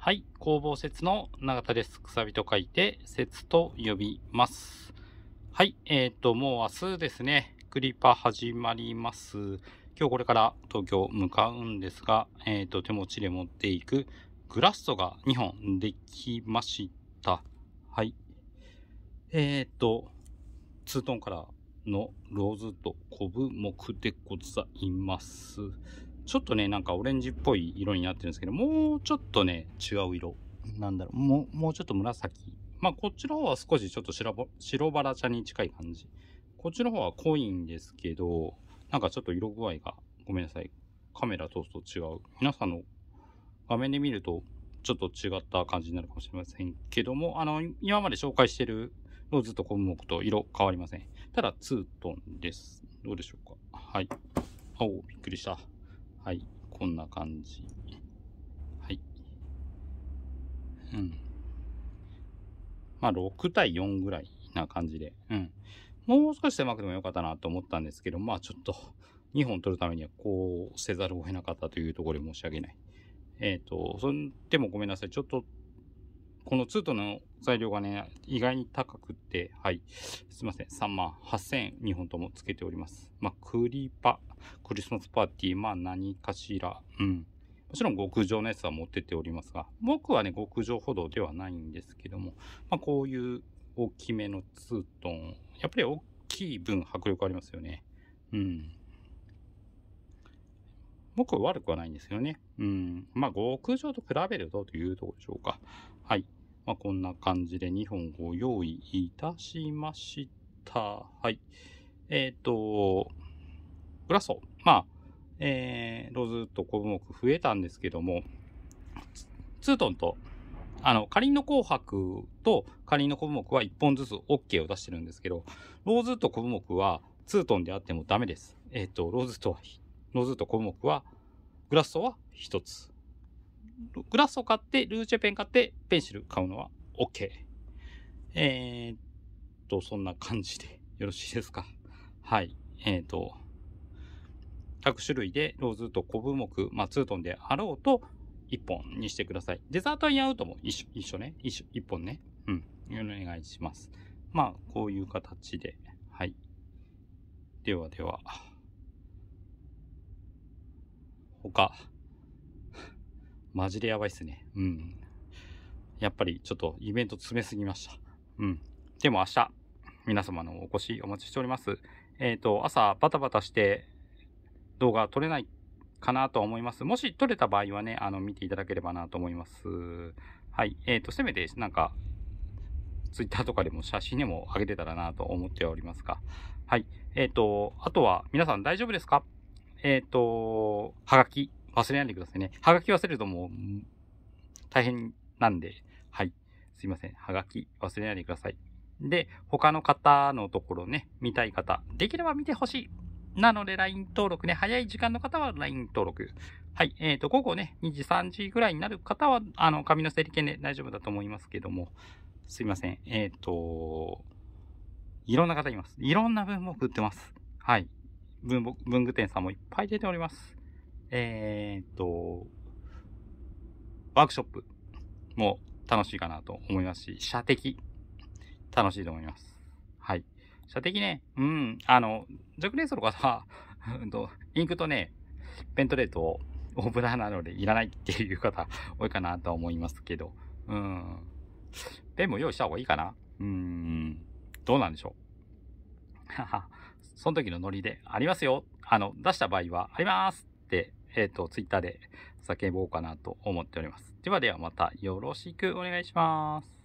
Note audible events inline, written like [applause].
はい、工房説の永田です。くさびと書いて、説と呼びます。はい、えっ、ー、と、もう明日ですね、クリパ始まります。今日これから東京向かうんですが、えっ、ー、と、手持ちで持っていくグラストが2本できました。はい。えっ、ー、と、ツートンカラーのローズとコブ木でございます。ちょっとね、なんかオレンジっぽい色になってるんですけど、もうちょっとね、違う色。なんだろう、もう、もうちょっと紫。まあ、こっちの方は少しちょっと白白バラ茶に近い感じ。こっちの方は濃いんですけど、なんかちょっと色具合が、ごめんなさい。カメラ通すと違う。皆さんの画面で見ると、ちょっと違った感じになるかもしれませんけども、あの、今まで紹介してるローズとコンモクと色変わりません。ただ、ツートンです。どうでしょうか。はい。おびっくりした。はい、こんな感じ。はい。うん。まあ、6対4ぐらいな感じで、うん。もう少し狭くてもよかったなと思ったんですけど、まあ、ちょっと、2本取るためにはこうせざるを得なかったというところで申し訳ない。えっ、ー、と、そんでもごめんなさい。ちょっと、このツートの材料がね、意外に高くて、はい。すいません。3万8000円、2本ともつけております。まあ、クリーパクリスマスパーティー、まあ何かしら、うん。もちろん極上のやつは持ってっておりますが、僕はね、極上ほどではないんですけども、まあこういう大きめのツートン、やっぱり大きい分迫力ありますよね。うん。僕は悪くはないんですよね。うん。まあ極上と比べるとというところでしょうか。はい。まあこんな感じで2本ご用意いたしました。はい。えっ、ー、と、グラソ、まあ、えー、ローズとコブモク増えたんですけども、ツートンと、あの、仮の紅白と仮のコブモクは1本ずつ OK を出してるんですけど、ローズとコブモクはツートンであってもダメです。えっ、ー、と、ローズとは、ローズとコブモクは、グラスは1つ。グラスト買って、ルーチェペン買って、ペンシル買うのは OK。えー、っと、そんな感じでよろしいですか。はい。えー、っと、各種類でローズとコブ木、まあ、ツートンであろうと1本にしてください。デザートはアウトも一緒一緒ね一緒。1本ね。うん。お願いします。まあ、こういう形で。はい。ではでは。他。マジでやばいっすね。うん。やっぱりちょっとイベント詰めすぎました。うん。でも明日、皆様のお越しお待ちしております。えっ、ー、と、朝バタバタして、動画は撮れないかなと思います。もし撮れた場合はね、あの、見ていただければなと思います。はい。えっ、ー、と、せめて、なんか、ツイッターとかでも写真でも上げてたらなと思っておりますが。はい。えっ、ー、と、あとは、皆さん大丈夫ですかえっ、ー、と、はがき、忘れないでくださいね。はがき忘れるともう、大変なんで、はい。すいません。はがき、忘れないでください。で、他の方のところね、見たい方、できれば見てほしい。なので LINE 登録ね、早い時間の方は LINE 登録。はい。えっ、ー、と、午後ね、2時、3時ぐらいになる方は、あの、紙の整理券で、大丈夫だと思いますけども、すいません。えっ、ー、と、いろんな方います。いろんな文房具売ってます。はい。文文具店さんもいっぱい出ております。えっ、ー、と、ワークショップも楽しいかなと思いますし、射的、楽しいと思います。はい。射的ね、うん、あの、熟練ソロが [laughs] と、インクとね、ペントレートをオーブラーなのでいらないっていう方多いかなとは思いますけど、うん。ペンも用意した方がいいかなうん、どうなんでしょう。はは、その時のノリで、ありますよ。あの、出した場合は、ありますって、えっ、ー、と、ツイッターで叫ぼうかなと思っております。ではではまたよろしくお願いします。